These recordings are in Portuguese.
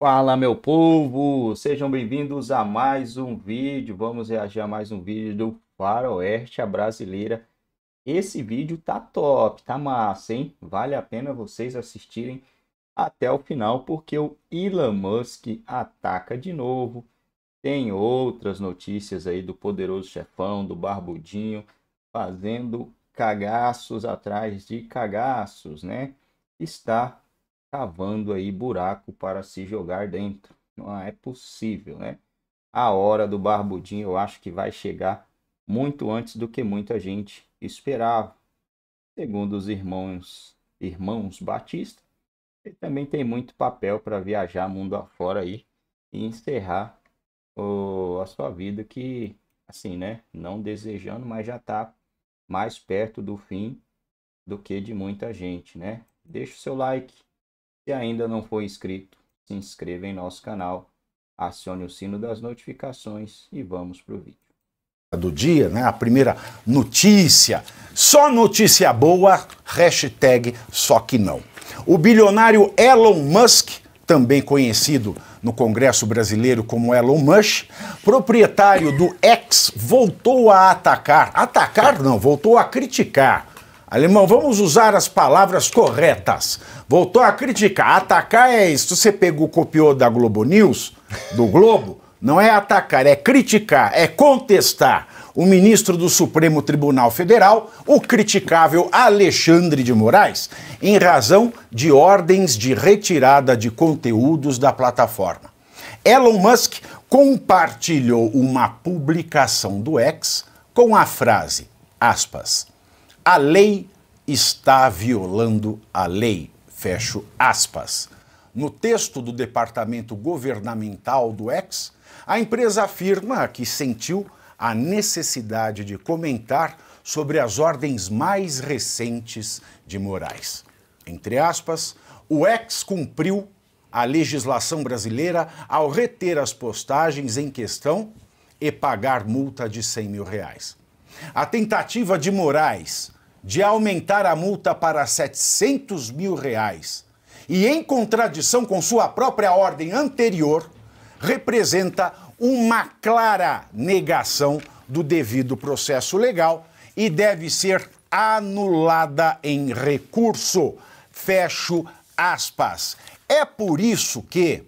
Fala meu povo, sejam bem-vindos a mais um vídeo, vamos reagir a mais um vídeo do Faroeste, a Brasileira. Esse vídeo tá top, tá massa, hein? Vale a pena vocês assistirem até o final, porque o Elon Musk ataca de novo. Tem outras notícias aí do poderoso chefão, do barbudinho, fazendo cagaços atrás de cagaços, né? Está cavando aí buraco para se jogar dentro. Não é possível, né? A hora do Barbudinho eu acho que vai chegar muito antes do que muita gente esperava. Segundo os irmãos, irmãos Batista, ele também tem muito papel para viajar mundo afora aí e encerrar o a sua vida que assim, né, não desejando, mas já está mais perto do fim do que de muita gente, né? Deixa o seu like, se ainda não for inscrito, se inscreva em nosso canal, acione o sino das notificações e vamos para o vídeo. Do dia, né? A primeira notícia. Só notícia boa, hashtag só que não. O bilionário Elon Musk, também conhecido no Congresso brasileiro como Elon Musk, proprietário do X, voltou a atacar. Atacar não, voltou a criticar Alemão, vamos usar as palavras corretas. Voltou a criticar. Atacar é isso. Você pegou, copiou da Globo News, do Globo. Não é atacar, é criticar, é contestar. O ministro do Supremo Tribunal Federal, o criticável Alexandre de Moraes, em razão de ordens de retirada de conteúdos da plataforma. Elon Musk compartilhou uma publicação do X com a frase, aspas, a lei está violando a lei. Fecho aspas. No texto do departamento governamental do ex, a empresa afirma que sentiu a necessidade de comentar sobre as ordens mais recentes de Moraes. Entre aspas, o ex cumpriu a legislação brasileira ao reter as postagens em questão e pagar multa de 100 mil reais. A tentativa de Moraes de aumentar a multa para 700 mil reais e, em contradição com sua própria ordem anterior, representa uma clara negação do devido processo legal e deve ser anulada em recurso. Fecho aspas. É por isso que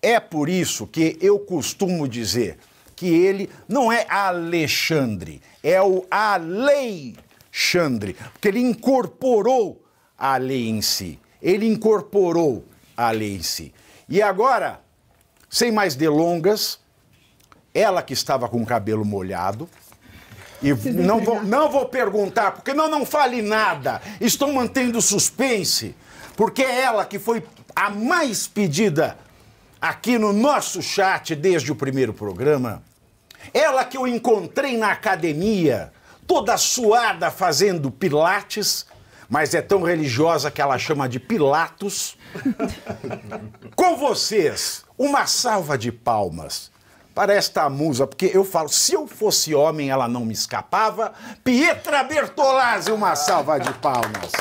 é por isso que eu costumo dizer que ele não é Alexandre, é o Alei Chandre, porque ele incorporou a lei em si. Ele incorporou a lei em si. E agora, sem mais delongas, ela que estava com o cabelo molhado, e não vou, não vou perguntar, porque não, não fale nada, estou mantendo suspense, porque é ela que foi a mais pedida aqui no nosso chat desde o primeiro programa, ela que eu encontrei na academia, toda suada fazendo pilates, mas é tão religiosa que ela chama de Pilatos. Com vocês, uma salva de palmas para esta musa, porque eu falo, se eu fosse homem, ela não me escapava. Pietra Bertolazzi, uma salva de palmas.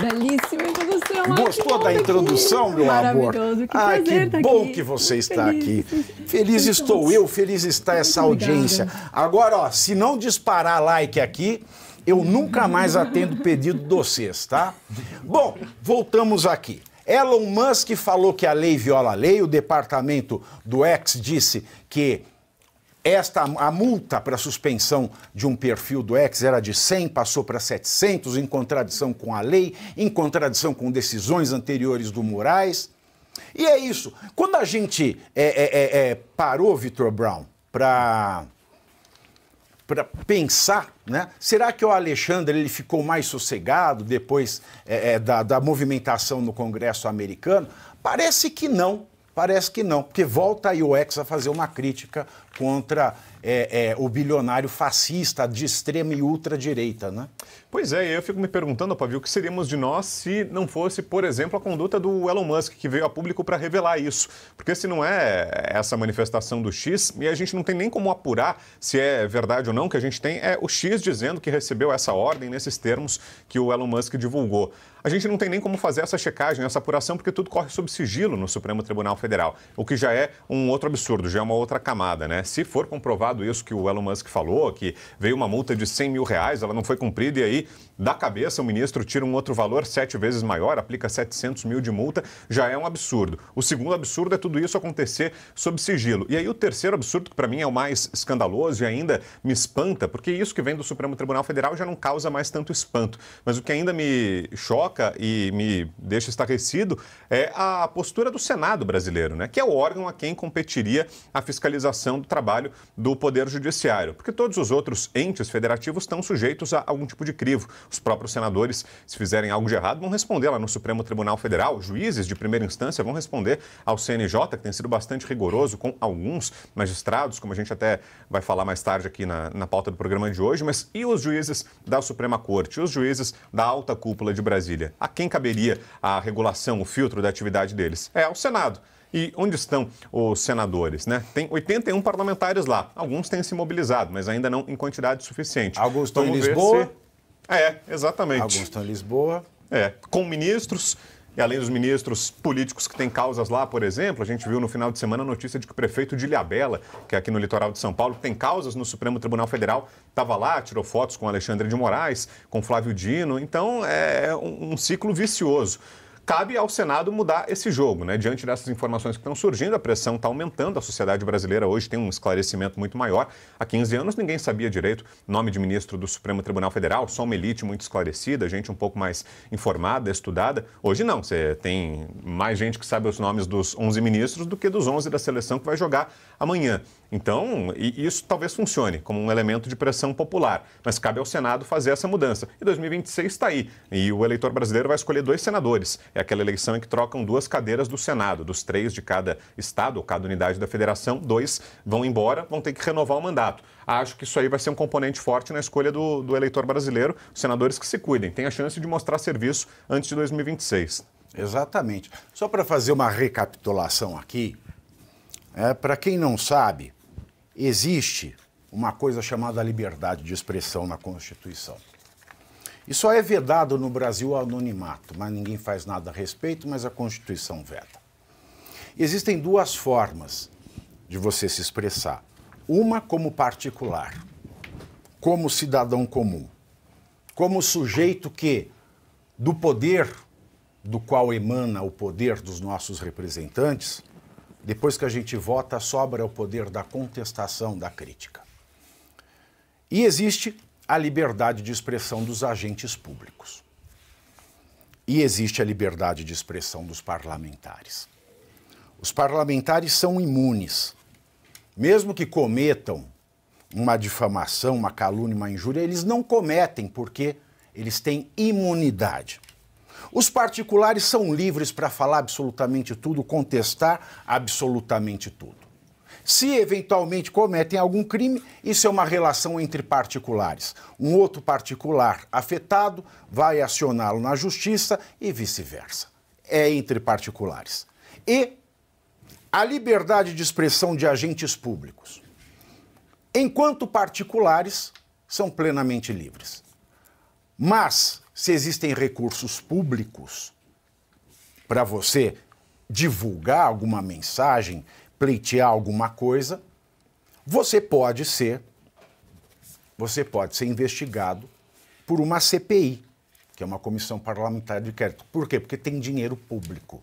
Belíssima introdução. Gostou da introdução, aqui. meu amor? Que que tá bom aqui. que você está feliz. aqui. Feliz estou eu, feliz está essa audiência. Agora, ó, se não disparar like aqui, eu nunca mais atendo pedido de vocês, tá? Bom, voltamos aqui. Elon Musk falou que a lei viola a lei, o departamento do ex disse que esta, a multa para suspensão de um perfil do ex era de 100, passou para 700, em contradição com a lei, em contradição com decisões anteriores do Moraes. E é isso. Quando a gente é, é, é, é parou, Vitor Brown, para para pensar, né? Será que o Alexandre ele ficou mais sossegado depois é, é, da, da movimentação no Congresso americano? Parece que não. Parece que não, porque volta a X a fazer uma crítica contra é, é, o bilionário fascista de extrema e ultradireita, né? Pois é, eu fico me perguntando, Pavio, o que seríamos de nós se não fosse, por exemplo, a conduta do Elon Musk, que veio a público para revelar isso. Porque se não é essa manifestação do X, e a gente não tem nem como apurar se é verdade ou não, que a gente tem é o X dizendo que recebeu essa ordem nesses termos que o Elon Musk divulgou. A gente não tem nem como fazer essa checagem, essa apuração, porque tudo corre sob sigilo no Supremo Tribunal Federal, o que já é um outro absurdo, já é uma outra camada, né? Se for comprovado isso que o Elon Musk falou, que veio uma multa de 100 mil reais, ela não foi cumprida, e aí, da cabeça, o ministro tira um outro valor sete vezes maior, aplica 700 mil de multa, já é um absurdo. O segundo absurdo é tudo isso acontecer sob sigilo. E aí, o terceiro absurdo, que para mim é o mais escandaloso e ainda me espanta, porque isso que vem do Supremo Tribunal Federal já não causa mais tanto espanto. Mas o que ainda me choca, choca e me deixa estarrecido é a postura do Senado brasileiro, né? que é o órgão a quem competiria a fiscalização do trabalho do Poder Judiciário, porque todos os outros entes federativos estão sujeitos a algum tipo de crivo. Os próprios senadores, se fizerem algo de errado, vão responder lá no Supremo Tribunal Federal, juízes de primeira instância vão responder ao CNJ, que tem sido bastante rigoroso com alguns magistrados, como a gente até vai falar mais tarde aqui na, na pauta do programa de hoje, mas e os juízes da Suprema Corte, os juízes da alta cúpula de Brasília? Brasília. A quem caberia a regulação, o filtro da atividade deles? É ao Senado. E onde estão os senadores? Né? Tem 81 parlamentares lá. Alguns têm se mobilizado, mas ainda não em quantidade suficiente. Alguns estão em Lisboa? Se... É, exatamente. Alguns estão em Lisboa. É, com ministros e além dos ministros políticos que têm causas lá, por exemplo, a gente viu no final de semana a notícia de que o prefeito de Ilhabela, que é aqui no litoral de São Paulo, tem causas no Supremo Tribunal Federal, estava lá, tirou fotos com Alexandre de Moraes, com Flávio Dino. Então é um ciclo vicioso. Cabe ao Senado mudar esse jogo, né? Diante dessas informações que estão surgindo, a pressão está aumentando, a sociedade brasileira hoje tem um esclarecimento muito maior. Há 15 anos ninguém sabia direito nome de ministro do Supremo Tribunal Federal, só uma elite muito esclarecida, gente um pouco mais informada, estudada. Hoje não, você tem mais gente que sabe os nomes dos 11 ministros do que dos 11 da seleção que vai jogar amanhã. Então, isso talvez funcione como um elemento de pressão popular, mas cabe ao Senado fazer essa mudança. E 2026 está aí, e o eleitor brasileiro vai escolher dois senadores. É aquela eleição em que trocam duas cadeiras do Senado, dos três de cada estado ou cada unidade da federação, dois vão embora, vão ter que renovar o mandato. Acho que isso aí vai ser um componente forte na escolha do, do eleitor brasileiro. Os senadores que se cuidem, têm a chance de mostrar serviço antes de 2026. Exatamente. Só para fazer uma recapitulação aqui, é, Para quem não sabe, existe uma coisa chamada liberdade de expressão na Constituição. Isso é vedado no Brasil o anonimato, mas ninguém faz nada a respeito, mas a Constituição veda. Existem duas formas de você se expressar. Uma como particular, como cidadão comum, como sujeito que, do poder do qual emana o poder dos nossos representantes, depois que a gente vota, sobra o poder da contestação da crítica. E existe a liberdade de expressão dos agentes públicos. E existe a liberdade de expressão dos parlamentares. Os parlamentares são imunes. Mesmo que cometam uma difamação, uma calúnia, uma injúria, eles não cometem porque eles têm imunidade. Os particulares são livres para falar absolutamente tudo, contestar absolutamente tudo. Se eventualmente cometem algum crime, isso é uma relação entre particulares. Um outro particular afetado vai acioná-lo na justiça e vice-versa. É entre particulares. E a liberdade de expressão de agentes públicos. Enquanto particulares, são plenamente livres. Mas se existem recursos públicos para você divulgar alguma mensagem, pleitear alguma coisa, você pode ser você pode ser investigado por uma CPI, que é uma comissão parlamentar de inquérito. Por quê? Porque tem dinheiro público.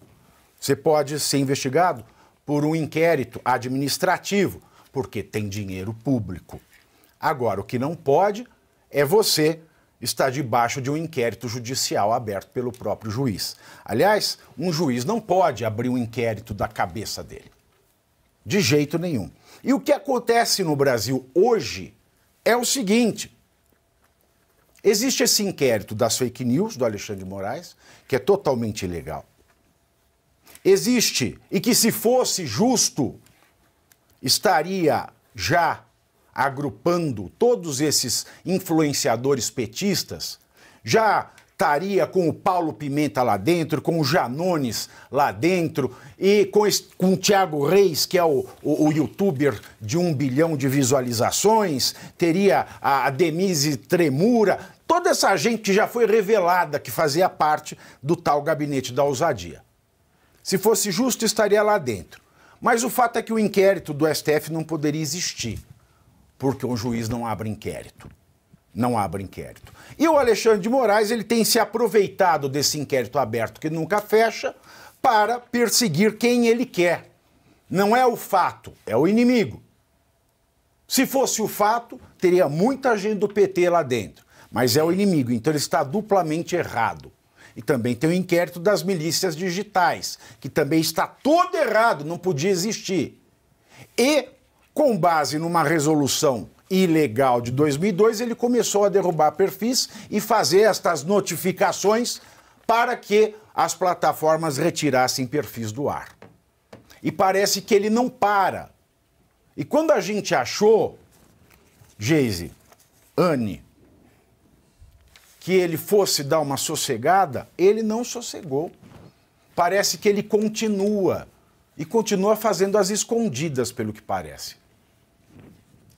Você pode ser investigado por um inquérito administrativo, porque tem dinheiro público. Agora, o que não pode é você está debaixo de um inquérito judicial aberto pelo próprio juiz. Aliás, um juiz não pode abrir um inquérito da cabeça dele. De jeito nenhum. E o que acontece no Brasil hoje é o seguinte: existe esse inquérito das fake news do Alexandre de Moraes, que é totalmente ilegal. Existe, e que se fosse justo, estaria já agrupando todos esses influenciadores petistas, já estaria com o Paulo Pimenta lá dentro, com o Janones lá dentro e com, esse, com o Thiago Reis, que é o, o, o, youtuber de um bilhão de visualizações, teria a, a Denise Tremura, toda essa gente que já foi revelada que fazia parte do tal gabinete da ousadia. Se fosse justo, estaria lá dentro. Mas o fato é que o inquérito do STF não poderia existir porque um juiz não abre inquérito. Não abre inquérito. E o Alexandre de Moraes ele tem se aproveitado desse inquérito aberto que nunca fecha para perseguir quem ele quer. Não é o fato, é o inimigo. Se fosse o fato, teria muita gente do PT lá dentro, mas é o inimigo, então ele está duplamente errado. E também tem o inquérito das milícias digitais, que também está todo errado, não podia existir. E com base numa resolução ilegal de 2002, ele começou a derrubar perfis e fazer estas notificações para que as plataformas retirassem perfis do ar. E parece que ele não para. E quando a gente achou, Geise, Anne, que ele fosse dar uma sossegada, ele não sossegou. Parece que ele continua e continua fazendo as escondidas, pelo que parece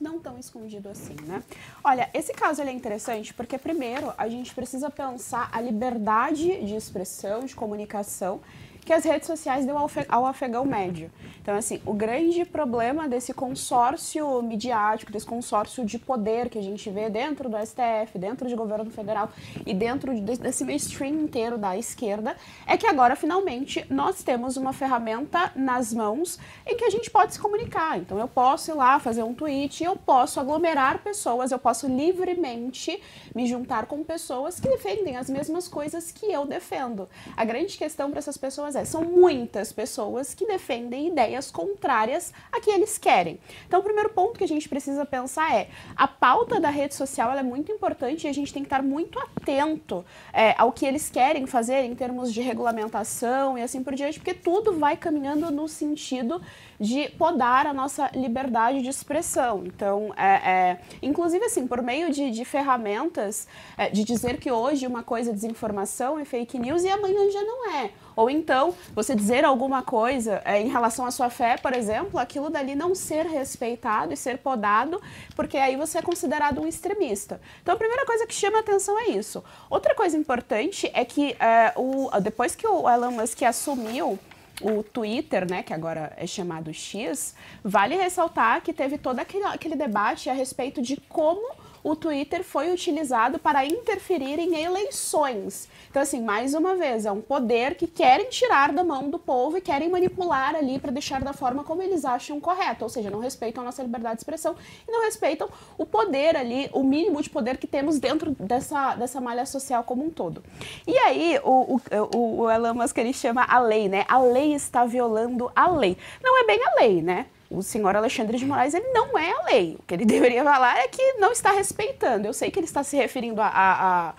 não tão escondido assim, né? Olha, esse caso é interessante porque, primeiro, a gente precisa pensar a liberdade de expressão, de comunicação que as redes sociais deu ao afegão médio. Então, assim, o grande problema desse consórcio midiático, desse consórcio de poder que a gente vê dentro do STF, dentro do governo federal e dentro desse mainstream inteiro da esquerda, é que agora, finalmente, nós temos uma ferramenta nas mãos em que a gente pode se comunicar. Então, eu posso ir lá fazer um tweet, eu posso aglomerar pessoas, eu posso livremente me juntar com pessoas que defendem as mesmas coisas que eu defendo. A grande questão para essas pessoas pessoas é, são muitas pessoas que defendem ideias contrárias a que eles querem. Então, o primeiro ponto que a gente precisa pensar é a pauta da rede social é muito importante e a gente tem que estar muito atento é, ao que eles querem fazer em termos de regulamentação e assim por diante, porque tudo vai caminhando no sentido de podar a nossa liberdade de expressão. Então, é, é inclusive assim, por meio de, de ferramentas, é, de dizer que hoje uma coisa é desinformação e fake news e amanhã já não é. Ou então, você dizer alguma coisa é, em relação à sua fé, por exemplo, aquilo dali não ser respeitado e ser podado, porque aí você é considerado um extremista. Então, a primeira coisa que chama atenção é isso. Outra coisa importante é que é, o, depois que o Elon Musk assumiu o Twitter, né, que agora é chamado X, vale ressaltar que teve todo aquele, aquele debate a respeito de como o Twitter foi utilizado para interferir em eleições. Então, assim, mais uma vez, é um poder que querem tirar da mão do povo e querem manipular ali para deixar da forma como eles acham correto, ou seja, não respeitam a nossa liberdade de expressão e não respeitam o poder ali, o mínimo de poder que temos dentro dessa, dessa malha social como um todo. E aí, o, o, o, o Elon Musk ele chama a lei, né? A lei está violando a lei. Não é bem a lei, né? o senhor Alexandre de Moraes ele não é a lei. O que ele deveria falar é que não está respeitando. Eu sei que ele está se referindo à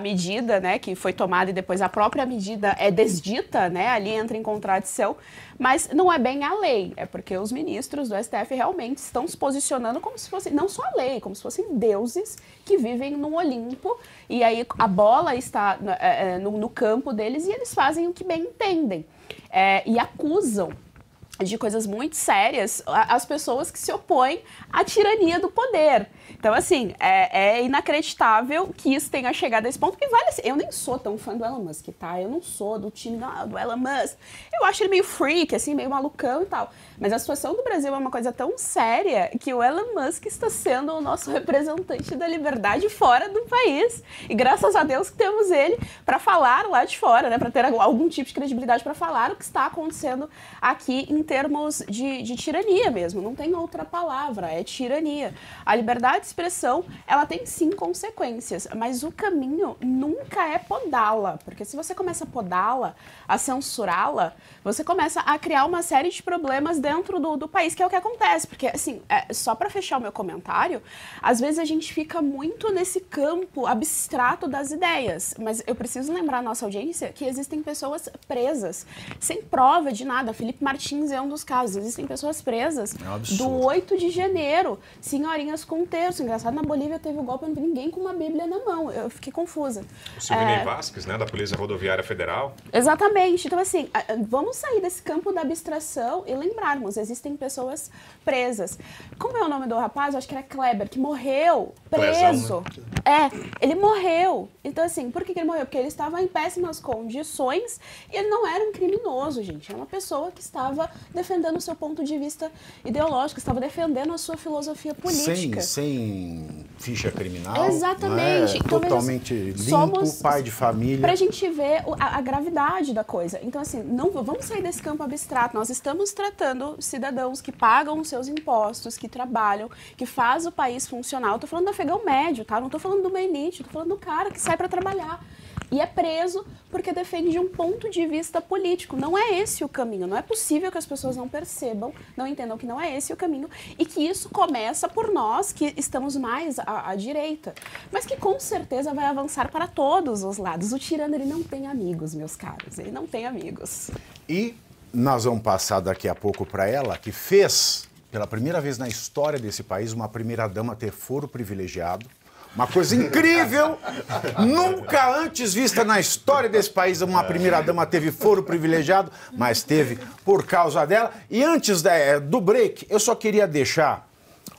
medida né, que foi tomada e depois a própria medida é desdita, né, ali entra em contradição, mas não é bem a lei. É porque os ministros do STF realmente estão se posicionando como se fosse, não só a lei, como se fossem deuses que vivem no Olimpo e aí a bola está é, é, no, no campo deles e eles fazem o que bem entendem. É, e acusam de coisas muito sérias as pessoas que se opõem à tirania do poder. Então, assim, é, é, inacreditável que isso tenha chegado a esse ponto. E vale assim, eu nem sou tão fã do Elon Musk, tá? Eu não sou do time não, do Elon Musk. Eu acho ele meio freak, assim, meio malucão e tal. Mas a situação do Brasil é uma coisa tão séria que o Elon Musk está sendo o nosso representante da liberdade fora do país. E graças a Deus que temos ele para falar lá de fora, né? Para ter algum tipo de credibilidade para falar o que está acontecendo aqui em termos de, de tirania mesmo, não tem outra palavra, é tirania. A liberdade de expressão, ela tem sim consequências, mas o caminho nunca é podá-la, porque se você começa a podá-la, a censurá-la, você começa a criar uma série de problemas dentro do, do país, que é o que acontece, porque assim, é, só para fechar o meu comentário, às vezes a gente fica muito nesse campo abstrato das ideias, mas eu preciso lembrar a nossa audiência que existem pessoas presas, sem prova de nada. Felipe Martins é um dos casos. Existem pessoas presas é do 8 de janeiro, senhorinhas com texto terço. Engraçado, na Bolívia teve o um golpe, ninguém com uma Bíblia na mão. Eu fiquei confusa. O Silvinei é... Vasquez, né, da Polícia Rodoviária Federal. Exatamente. Então, assim, vamos sair desse campo da abstração e lembrarmos, existem pessoas presas. Como é o nome do rapaz? Eu acho que era Kleber, que morreu preso. Plezão, né? É, ele morreu. Então, assim, por que ele morreu? Porque ele estava em péssimas condições e ele não era um criminoso, gente. Era uma pessoa que estava defendendo o seu ponto de vista ideológico, estava defendendo a sua filosofia política. Sem, sem ficha criminal. É? Exatamente. Né? Então, Totalmente limpo, somos, pai de família. Para a gente ver a, a, gravidade da coisa. Então, assim, não vamos sair desse campo abstrato. Nós estamos tratando cidadãos que pagam os seus impostos, que trabalham, que faz o país funcionar. Estou falando do afegão médio, tá? Não estou falando de uma elite, estou falando do cara que sai para trabalhar e é preso porque defende um ponto de vista político. Não é esse o caminho. Não é possível que as pessoas não percebam, não entendam que não é esse o caminho e que isso começa por nós que estamos mais à, à direita, mas que com certeza vai avançar para todos os lados. O tirano ele não tem amigos, meus caros. Ele não tem amigos. E nós vamos passar daqui a pouco para ela que fez pela primeira vez na história desse país uma primeira dama ter foro privilegiado uma coisa incrível, nunca antes vista na história desse país. Uma primeira-dama teve foro privilegiado, mas teve por causa dela. E antes da, eh, do break, eu só queria deixar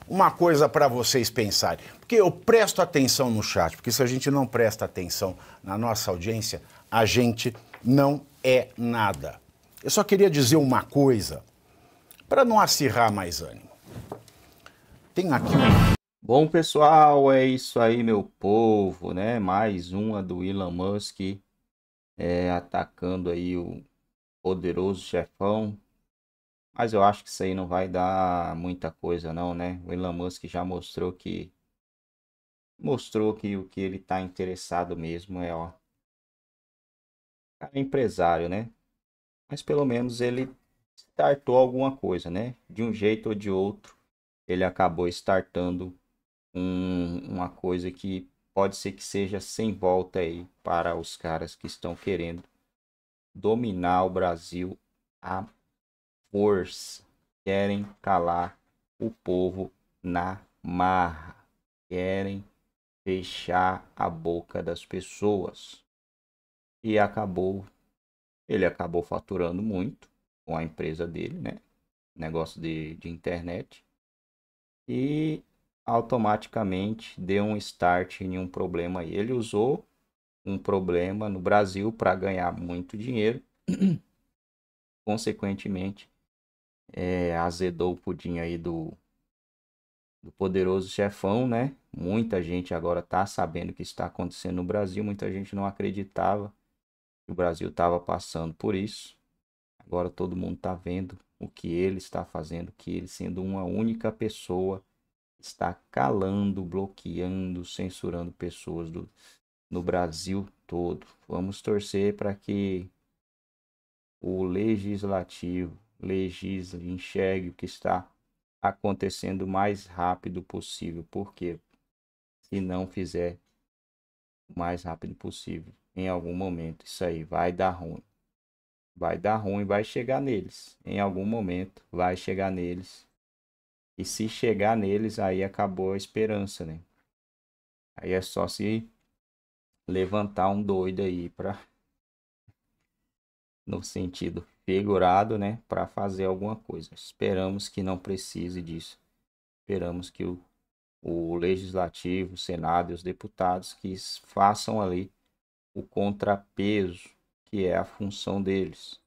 uma coisa para vocês pensarem. Porque eu presto atenção no chat, porque se a gente não presta atenção na nossa audiência, a gente não é nada. Eu só queria dizer uma coisa, para não acirrar mais ânimo. Tem aqui um. Bom, pessoal, é isso aí, meu povo, né? Mais uma do Elon Musk é, atacando aí o poderoso chefão. Mas eu acho que isso aí não vai dar muita coisa não, né? O Elon Musk já mostrou que mostrou que o que ele está interessado mesmo é, ó, cara é empresário, né? Mas pelo menos ele startou alguma coisa, né? De um jeito ou de outro, ele acabou startando um, uma coisa que pode ser que seja sem volta aí para os caras que estão querendo dominar o Brasil à força. Querem calar o povo na marra. Querem fechar a boca das pessoas. E acabou. Ele acabou faturando muito com a empresa dele, né? Negócio de, de internet. E automaticamente deu um start em um problema. ele usou um problema no Brasil para ganhar muito dinheiro. Consequentemente, é, azedou o pudim aí do, do poderoso chefão, né? Muita gente agora está sabendo o que está acontecendo no Brasil. Muita gente não acreditava que o Brasil estava passando por isso. Agora todo mundo está vendo o que ele está fazendo, que ele sendo uma única pessoa está calando, bloqueando, censurando pessoas do, no Brasil todo. Vamos torcer para que o legislativo legisle, enxergue o que está acontecendo o mais rápido possível, porque se não fizer o mais rápido possível, em algum momento isso aí vai dar ruim. Vai dar ruim, vai chegar neles. Em algum momento vai chegar neles e se chegar neles, aí acabou a esperança, né? Aí é só se levantar um doido aí para no sentido figurado, né, para fazer alguma coisa. Esperamos que não precise disso. Esperamos que o, o legislativo, o Senado e os deputados que façam ali o contrapeso, que é a função deles.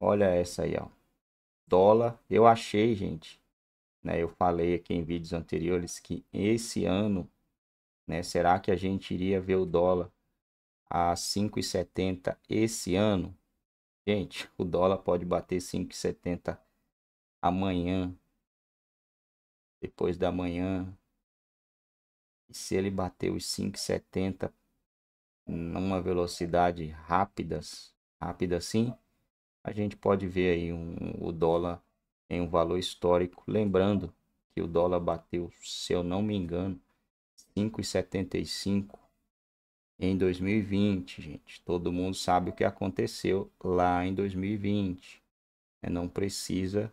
Olha essa aí, ó. Dólar, eu achei, gente, né? Eu falei aqui em vídeos anteriores que esse ano, né, será que a gente iria ver o dólar a 5,70 esse ano? Gente, o dólar pode bater 5,70 amanhã, depois da manhã. E se ele bater os 5,70 numa velocidade rápidas, rápida assim, a gente pode ver aí um, o dólar em um valor histórico. Lembrando que o dólar bateu, se eu não me engano, 5,75 em 2020, gente. Todo mundo sabe o que aconteceu lá em 2020. É, não precisa,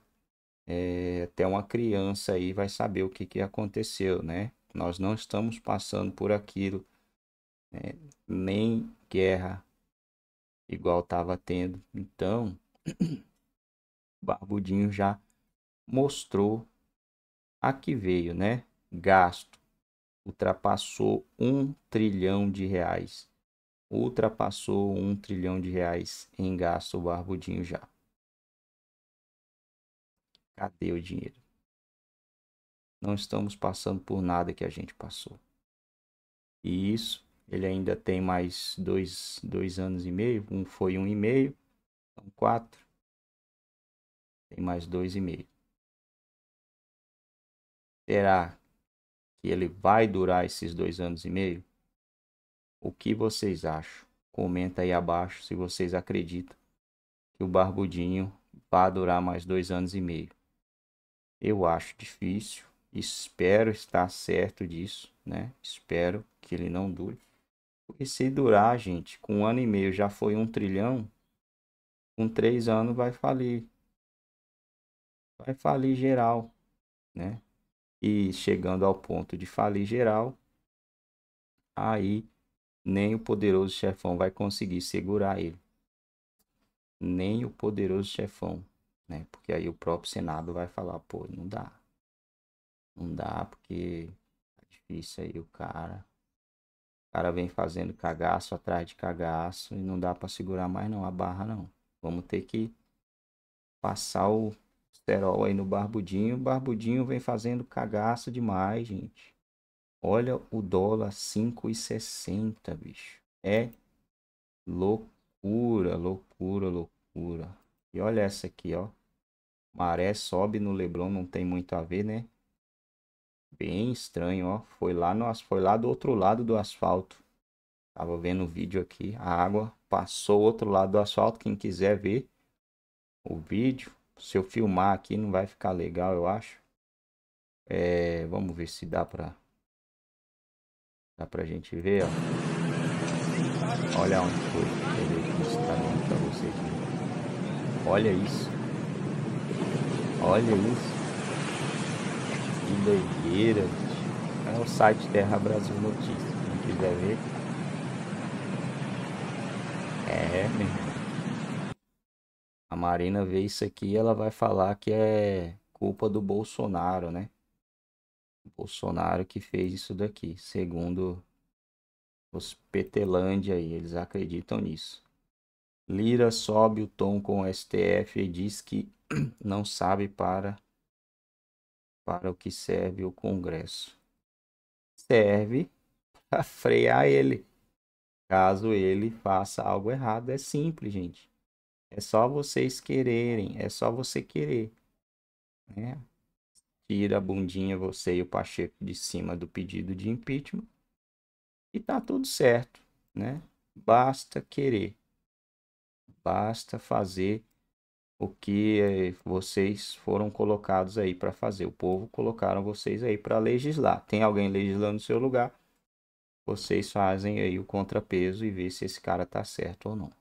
é, até uma criança aí vai saber o que, que aconteceu, né? Nós não estamos passando por aquilo, né? nem guerra igual estava tendo. Então, Barbudinho já mostrou a que veio, né? Gasto ultrapassou um trilhão de reais. Ultrapassou um trilhão de reais em gasto barbudinho já. Cadê o dinheiro? Não estamos passando por nada que a gente passou. E isso, ele ainda tem mais dois, dois anos e meio. Um foi um e meio, então quatro. Tem mais dois e meio. Será que ele vai durar esses dois anos e meio? O que vocês acham? Comenta aí abaixo se vocês acreditam que o Barbudinho vai durar mais dois anos e meio. Eu acho difícil, espero estar certo disso, né? Espero que ele não dure. Porque se durar, gente, com um ano e meio já foi um trilhão, com três anos vai falir. Vai falir geral, né? e chegando ao ponto de falir geral, aí nem o poderoso chefão vai conseguir segurar ele. Nem o poderoso chefão, né? Porque aí o próprio Senado vai falar, pô, não dá. Não dá porque tá difícil aí o cara. O cara vem fazendo cagaço atrás de cagaço e não dá para segurar mais não a barra não. Vamos ter que passar o sterol aí no Barbudinho. Barbudinho vem fazendo cagaço demais, gente. Olha o dólar 5,60, bicho. É loucura, loucura, loucura. E olha essa aqui, ó. Maré sobe no Leblon, não tem muito a ver, né? Bem estranho, ó. Foi lá, no, foi lá do outro lado do asfalto. Tava vendo o vídeo aqui. A água passou outro lado do asfalto. Quem quiser ver o vídeo, se eu filmar aqui não vai ficar legal, eu acho. É, vamos ver se dá pra... Dá pra gente ver, ó. Olha onde foi. Deixa eu tá dando pra vocês verem. Olha isso. Olha isso. Que doideira, gente. É o site Terra Brasil Notícias. Quem quiser ver. É, irmão. Marina vê isso aqui, ela vai falar que é culpa do Bolsonaro, né? Bolsonaro que fez isso daqui, segundo os Petelândia aí, eles acreditam nisso. Lira sobe o tom com o STF e diz que não sabe para para o que serve o Congresso. Serve para frear ele, caso ele faça algo errado. É simples, gente. É só vocês quererem, é só você querer. Né? Tira a bundinha você e o Pacheco de cima do pedido de impeachment e tá tudo certo, né? Basta querer. Basta fazer o que eh, vocês foram colocados aí para fazer. O povo colocaram vocês aí para legislar. Tem alguém legislando no seu lugar? Vocês fazem aí o contrapeso e vê se esse cara tá certo ou não.